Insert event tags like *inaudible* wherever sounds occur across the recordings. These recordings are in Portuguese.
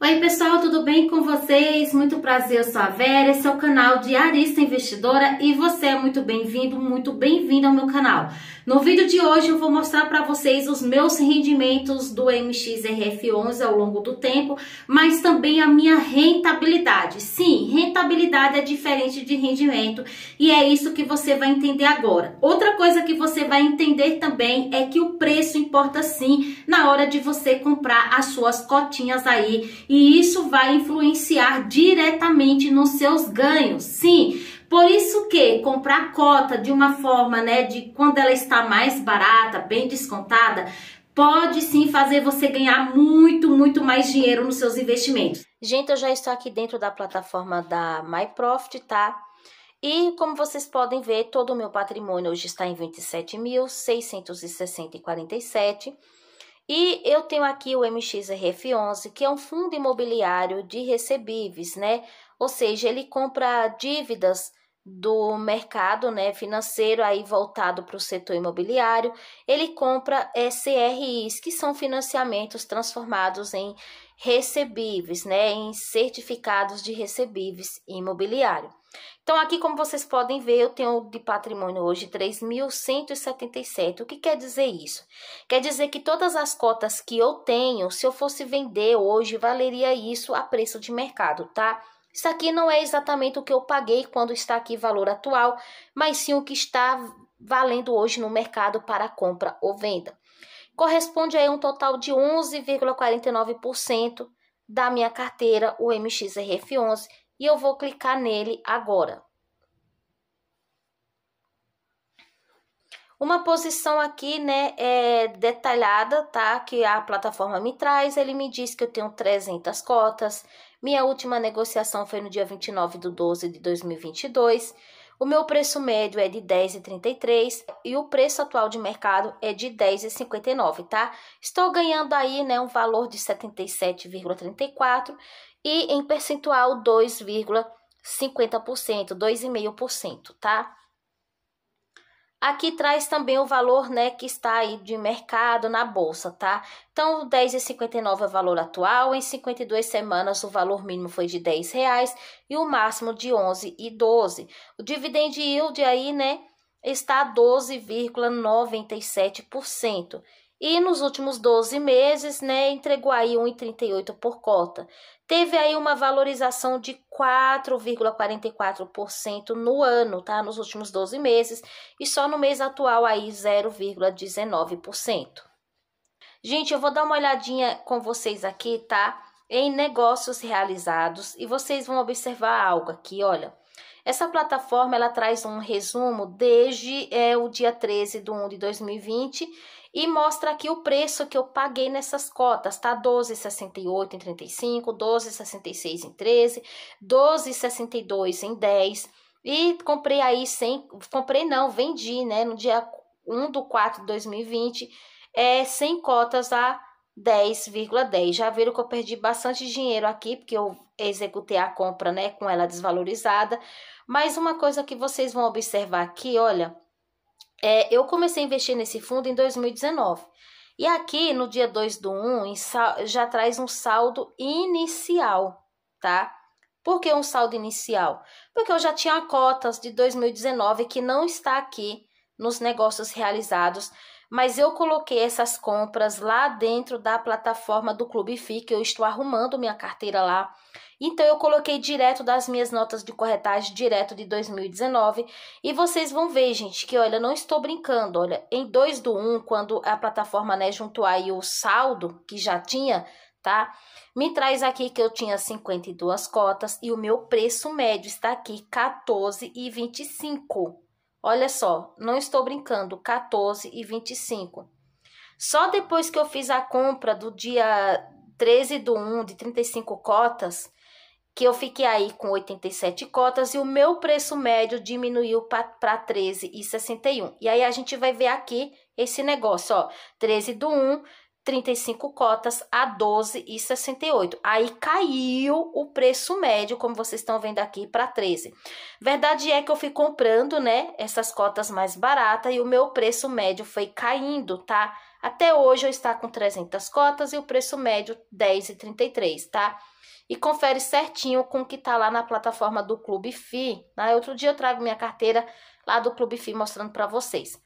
Oi pessoal, tudo bem com vocês? Muito prazer, eu sou a Vera, esse é o canal de Arista Investidora e você é muito bem-vindo, muito bem-vinda ao meu canal. No vídeo de hoje eu vou mostrar para vocês os meus rendimentos do MXRF11 ao longo do tempo, mas também a minha rentabilidade. Sim, rentabilidade é diferente de rendimento e é isso que você vai entender agora. Outra coisa que você vai entender também é que o preço importa sim na hora de você comprar as suas cotinhas aí e isso vai influenciar diretamente nos seus ganhos. Sim, por isso que comprar cota de uma forma, né, de quando ela está mais barata, bem descontada, pode sim fazer você ganhar muito, muito mais dinheiro nos seus investimentos. Gente, eu já estou aqui dentro da plataforma da MyProfit, tá? E como vocês podem ver, todo o meu patrimônio hoje está em 27.660,47. E eu tenho aqui o MXRF11, que é um fundo imobiliário de recebíveis, né? Ou seja, ele compra dívidas do mercado né, financeiro aí voltado para o setor imobiliário, ele compra SRI's eh, CRIs, que são financiamentos transformados em recebíveis, né, em certificados de recebíveis imobiliário. Então, aqui, como vocês podem ver, eu tenho de patrimônio hoje 3.177. O que quer dizer isso? Quer dizer que todas as cotas que eu tenho, se eu fosse vender hoje, valeria isso a preço de mercado, tá? Isso aqui não é exatamente o que eu paguei quando está aqui valor atual, mas sim o que está valendo hoje no mercado para compra ou venda corresponde a um total de 11,49% da minha carteira, o MXRF11, e eu vou clicar nele agora. Uma posição aqui, né, é detalhada, tá? Que a plataforma me traz, ele me diz que eu tenho 300 cotas. Minha última negociação foi no dia 29 de 12 de 2022 o meu preço médio é de R$10,33 e o preço atual de mercado é de R$10,59, tá? Estou ganhando aí, né, um valor de 77,34 e em percentual 2,50%, 2,5%, tá? Aqui traz também o valor, né, que está aí de mercado na bolsa, tá? Então, 10,59 é o valor atual, em 52 semanas o valor mínimo foi de 10 reais e o máximo de R$11,12. O dividend yield aí, né, está 12,97% e nos últimos 12 meses, né, entregou aí 1,38 por cota. Teve aí uma valorização de 4,44% no ano, tá? Nos últimos 12 meses e só no mês atual aí 0,19%. Gente, eu vou dar uma olhadinha com vocês aqui, tá? Em negócios realizados e vocês vão observar algo aqui, olha. Essa plataforma ela traz um resumo desde é, o dia 13 de 1 de 2020 e mostra aqui o preço que eu paguei nessas cotas, tá? 12,68 em 35, 12,66 em 13, 12,62 em 10. E comprei aí sem. Comprei não, vendi, né? No dia 1 de 4 de 2020, é, sem cotas a 10,10. 10. Já viram que eu perdi bastante dinheiro aqui, porque eu executei a compra, né? Com ela desvalorizada. Mas uma coisa que vocês vão observar aqui, olha é, eu comecei a investir nesse fundo em 2019. E aqui no dia 2 do 1 já traz um saldo inicial, tá? Por que um saldo inicial? Porque eu já tinha cotas de 2019 que não está aqui nos negócios realizados, mas eu coloquei essas compras lá dentro da plataforma do Clube FI, que eu estou arrumando minha carteira lá. Então eu coloquei direto das minhas notas de corretagem direto de 2019 e vocês vão ver, gente, que olha, não estou brincando, olha, em 2 do 1, quando a plataforma né juntou aí o saldo que já tinha, tá? Me traz aqui que eu tinha 52 cotas e o meu preço médio está aqui 14,25. Olha só, não estou brincando, 14,25. Só depois que eu fiz a compra do dia 13 do 1 de 35 cotas, que eu fiquei aí com 87 cotas e o meu preço médio diminuiu para 13,61. E aí a gente vai ver aqui esse negócio, ó, 13 do 1, 35 cotas a 12,68. Aí caiu o preço médio, como vocês estão vendo aqui, para 13. Verdade é que eu fui comprando, né, essas cotas mais baratas e o meu preço médio foi caindo, tá? Até hoje eu está com 300 cotas e o preço médio 10,33, tá? e confere certinho com o que tá lá na plataforma do Clube FI. Né? Outro dia eu trago minha carteira lá do Clube FI mostrando para vocês.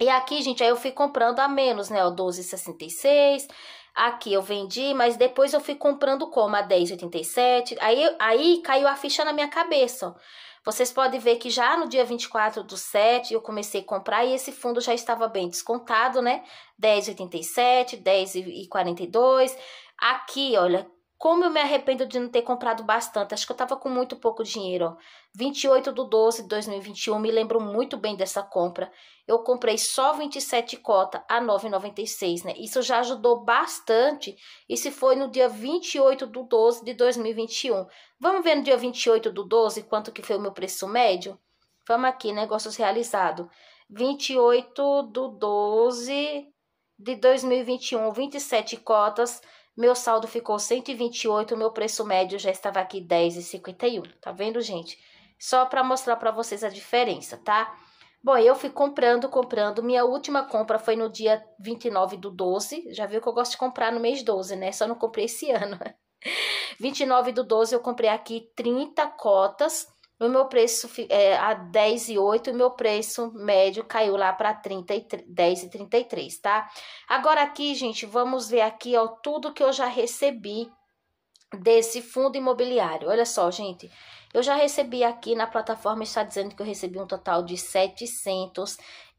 E aqui, gente, aí eu fui comprando a menos, né? O 12,66. Aqui eu vendi, mas depois eu fui comprando como? A 10,87. Aí, aí caiu a ficha na minha cabeça, ó. Vocês podem ver que já no dia 24 do 7 eu comecei a comprar e esse fundo já estava bem descontado, né? 10,87, 10,42. Aqui, olha, como eu me arrependo de não ter comprado bastante. Acho que eu tava com muito pouco dinheiro. 28 de 12 de 2021, me lembro muito bem dessa compra. Eu comprei só 27 cota a 9,96, né? Isso já ajudou bastante. Isso foi no dia 28 de 12 de 2021. Vamos ver no dia 28 do 12 quanto que foi o meu preço médio? Vamos aqui, negócios realizados. 28 do 12 de 2021, 27 cotas meu saldo ficou 128, meu preço médio já estava aqui 10,51. Tá vendo, gente? Só para mostrar para vocês a diferença, tá? Bom, eu fui comprando, comprando. Minha última compra foi no dia 29 do 12. Já viu que eu gosto de comprar no mês 12, né? Só não comprei esse *laughs* ano. 29 do 12 eu comprei aqui 30 cotas o meu preço é, a 10 e o meu preço médio caiu lá para 30 tá? Agora aqui, gente, vamos ver aqui, ó, tudo que eu já recebi desse fundo imobiliário. Olha só, gente. Eu já recebi aqui na plataforma, está dizendo que eu recebi um total de R$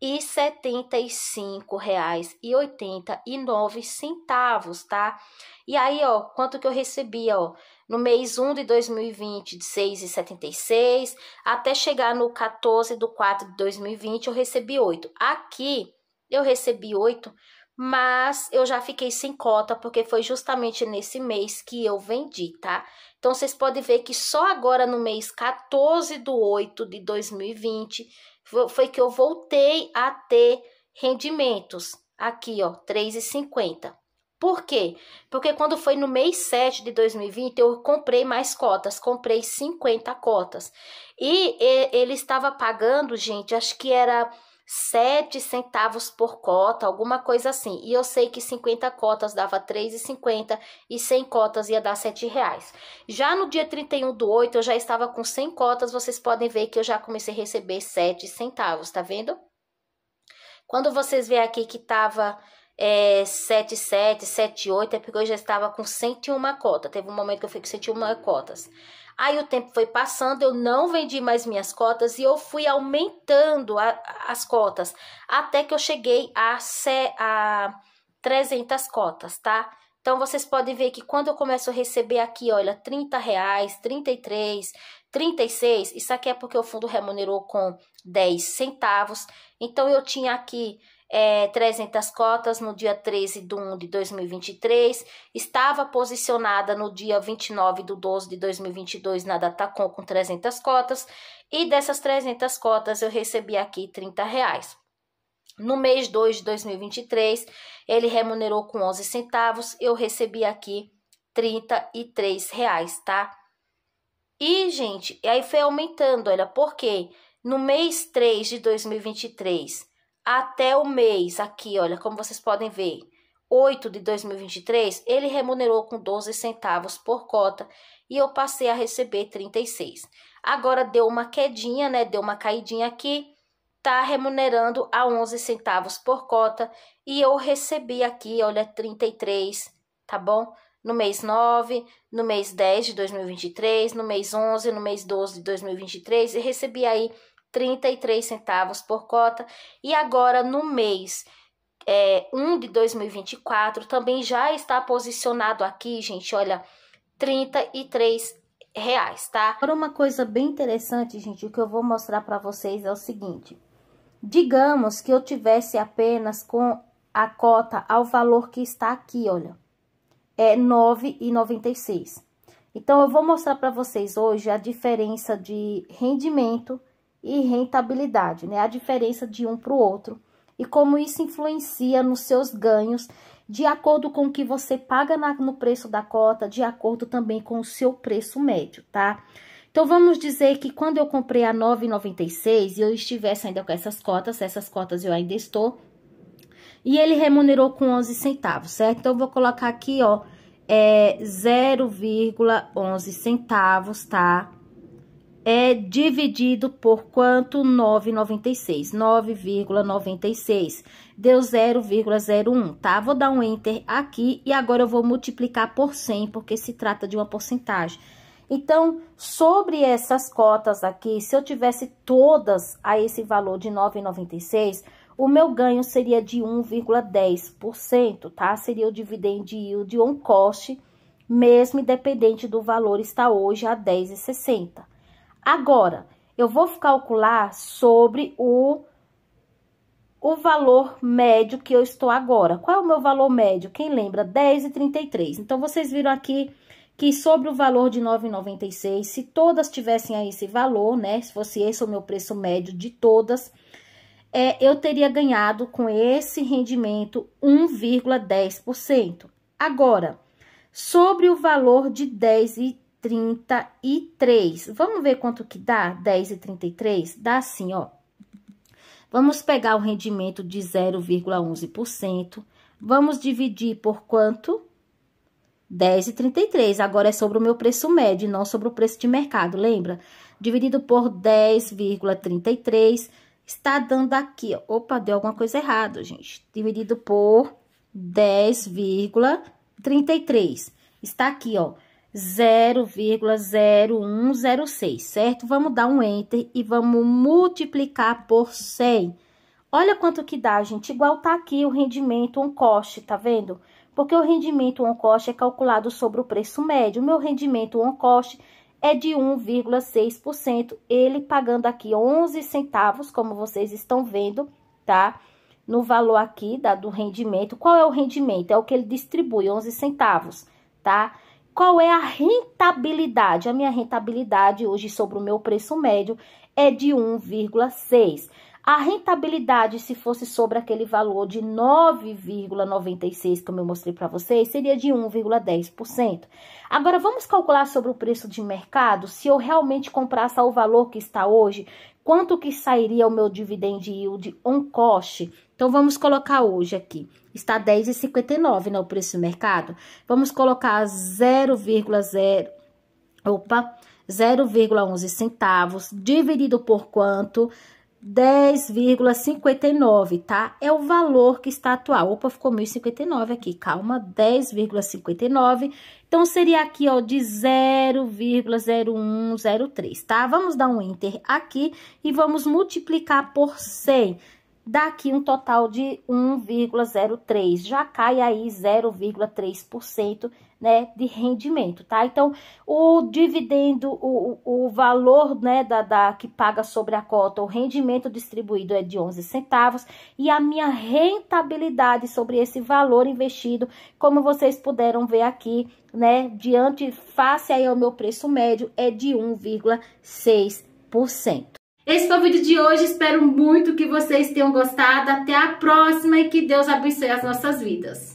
775,89, tá? E aí, ó, quanto que eu recebi, ó, no mês 1 de 2020, de 6,76, até chegar no 14 de 4 de 2020, eu recebi 8. Aqui, eu recebi 8 mas eu já fiquei sem cota porque foi justamente nesse mês que eu vendi, tá? Então vocês podem ver que só agora no mês 14 do 8 de 2020 foi que eu voltei a ter rendimentos aqui, ó, 3,50. Por quê? Porque quando foi no mês 7 de 2020, eu comprei mais cotas, comprei 50 cotas. E ele estava pagando, gente, acho que era 7 centavos por cota, alguma coisa assim. E eu sei que 50 cotas dava R$3,50 e 100 cotas ia dar R$ reais. Já no dia 31 do 8, eu já estava com 100 cotas, vocês podem ver que eu já comecei a receber 7 centavos, tá vendo? Quando vocês vê aqui que tava é, 77, 78, é porque eu já estava com 101 cota. Teve um momento que eu fiquei com 101 cotas. Aí o tempo foi passando, eu não vendi mais minhas cotas e eu fui aumentando a, as cotas, até que eu cheguei a, a 300 cotas, tá? Então, vocês podem ver que quando eu começo a receber aqui, olha, 30 reais, 33, 36, isso aqui é porque o fundo remunerou com 10 centavos. Então, eu tinha aqui é, 300 cotas no dia 13 de 1 de 2023, estava posicionada no dia 29 de 12 de 2022 na Datacom com 300 cotas, e dessas 300 cotas eu recebi aqui 30 reais. No mês 2 de 2023, ele remunerou com 11 centavos, eu recebi aqui 33 reais, tá? E, gente, aí foi aumentando, olha, porque no mês 3 de 2023 até o mês, aqui, olha, como vocês podem ver, 8 de 2023, ele remunerou com 12 centavos por cota e eu passei a receber 36. Agora deu uma quedinha, né? Deu uma caidinha aqui, tá remunerando a 11 centavos por cota e eu recebi aqui, olha, 33, tá bom? No mês 9, no mês 10 de 2023, no mês 11, no mês 12 de 2023 e recebi aí 33 centavos por cota e agora no mês é, 1 de 2024 também já está posicionado aqui, gente, olha, 33 reais, tá? Agora uma coisa bem interessante, gente, o que eu vou mostrar para vocês é o seguinte. Digamos que eu tivesse apenas com a cota ao valor que está aqui, olha, é 9,96. Então, eu vou mostrar para vocês hoje a diferença de rendimento e rentabilidade, né? A diferença de um para o outro e como isso influencia nos seus ganhos, de acordo com o que você paga na, no preço da cota, de acordo também com o seu preço médio, tá? Então, vamos dizer que quando eu comprei a 9,96 e eu estivesse ainda com essas cotas, essas cotas eu ainda estou, e ele remunerou com 11 centavos, certo? Então, eu vou colocar aqui, ó, é 0,11 centavos, tá? é dividido por quanto? 9,96. 9,96. Deu 0,01, tá? Vou dar um enter aqui e agora eu vou multiplicar por 100, porque se trata de uma porcentagem. Então, sobre essas cotas aqui, se eu tivesse todas a esse valor de 9,96, o meu ganho seria de 1,10%, tá? Seria o dividend yield on cost, mesmo independente do valor está hoje a 10,60. Agora, eu vou calcular sobre o, o valor médio que eu estou agora. Qual é o meu valor médio? Quem lembra? 10,33. Então, vocês viram aqui que sobre o valor de 9,96, se todas tivessem aí esse valor, né? Se fosse esse o meu preço médio de todas, é, eu teria ganhado com esse rendimento 1,10%. Agora, sobre o valor de 10,33, 33. Vamos ver quanto que dá 10 e 33? Dá assim, ó. Vamos pegar o rendimento de 0,11%. Vamos dividir por quanto? 10 e 33. Agora é sobre o meu preço médio, não sobre o preço de mercado, lembra? Dividido por 10,33 está dando aqui, ó. Opa, deu alguma coisa errada, gente. Dividido por 10,33. Está aqui, ó. 0,0106, certo? Vamos dar um Enter e vamos multiplicar por 100. Olha quanto que dá, gente, igual tá aqui o rendimento on cost, tá vendo? Porque o rendimento on cost é calculado sobre o preço médio. O meu rendimento on cost é de 1,6%, ele pagando aqui 11 centavos, como vocês estão vendo, tá? No valor aqui da, do rendimento, qual é o rendimento? É o que ele distribui, 11 centavos, tá? Tá? Qual é a rentabilidade? A minha rentabilidade hoje sobre o meu preço médio é de 1,6. A rentabilidade, se fosse sobre aquele valor de 9,96 que eu mostrei para vocês, seria de 1,10%. Agora, vamos calcular sobre o preço de mercado, se eu realmente comprasse ao valor que está hoje, Quanto que sairia o meu dividend yield on cost? Então, vamos colocar hoje aqui. Está 10,59, né, o preço do mercado. Vamos colocar 0,0... Opa, 0,11 centavos dividido por quanto? 10,59, tá? É o valor que está atual. Opa, ficou 1.059 aqui, calma, 10,59. Então, seria aqui, ó, de 0,0103, tá? Vamos dar um enter aqui e vamos multiplicar por 100 dá aqui um total de 1,03, já cai aí 0,3%, né, de rendimento, tá? Então, o dividendo, o, o valor, né, da, da que paga sobre a cota, o rendimento distribuído é de 11 centavos e a minha rentabilidade sobre esse valor investido, como vocês puderam ver aqui, né, diante, face aí ao meu preço médio, é de 1,6%. Esse foi o vídeo de hoje, espero muito que vocês tenham gostado. Até a próxima e que Deus abençoe as nossas vidas.